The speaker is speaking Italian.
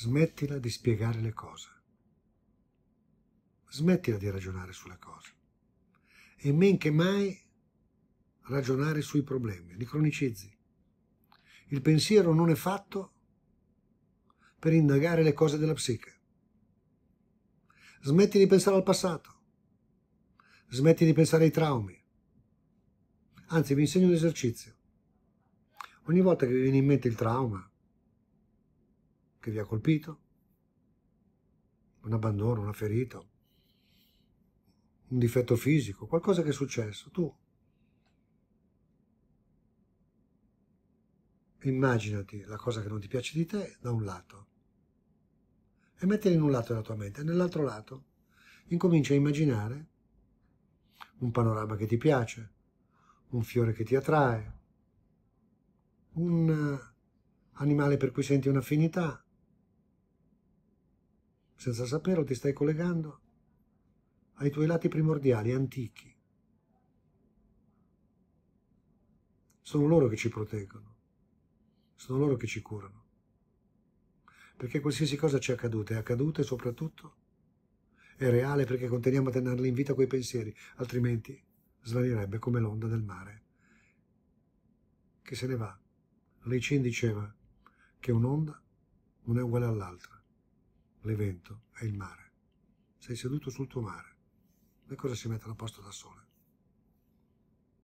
smettila di spiegare le cose. Smettila di ragionare sulle cose. E men che mai ragionare sui problemi, li cronicizzi. Il pensiero non è fatto per indagare le cose della psiche. Smetti di pensare al passato. Smetti di pensare ai traumi. Anzi, vi insegno un esercizio. Ogni volta che vi viene in mente il trauma, che vi ha colpito, un abbandono, una ferita, un difetto fisico, qualcosa che è successo, tu immaginati la cosa che non ti piace di te da un lato e mettila in un lato della tua mente e nell'altro lato incomincia a immaginare un panorama che ti piace, un fiore che ti attrae, un eh, animale per cui senti un'affinità, senza saperlo ti stai collegando ai tuoi lati primordiali, antichi. Sono loro che ci proteggono, sono loro che ci curano. Perché qualsiasi cosa ci è accaduta, è accaduta e soprattutto è reale perché continuiamo a tenerli in vita quei pensieri, altrimenti svanirebbe come l'onda del mare che se ne va. Lei Cin diceva che un'onda non è uguale all'altra l'evento è il mare. Sei seduto sul tuo mare. Le cose si mettono a posto da sole.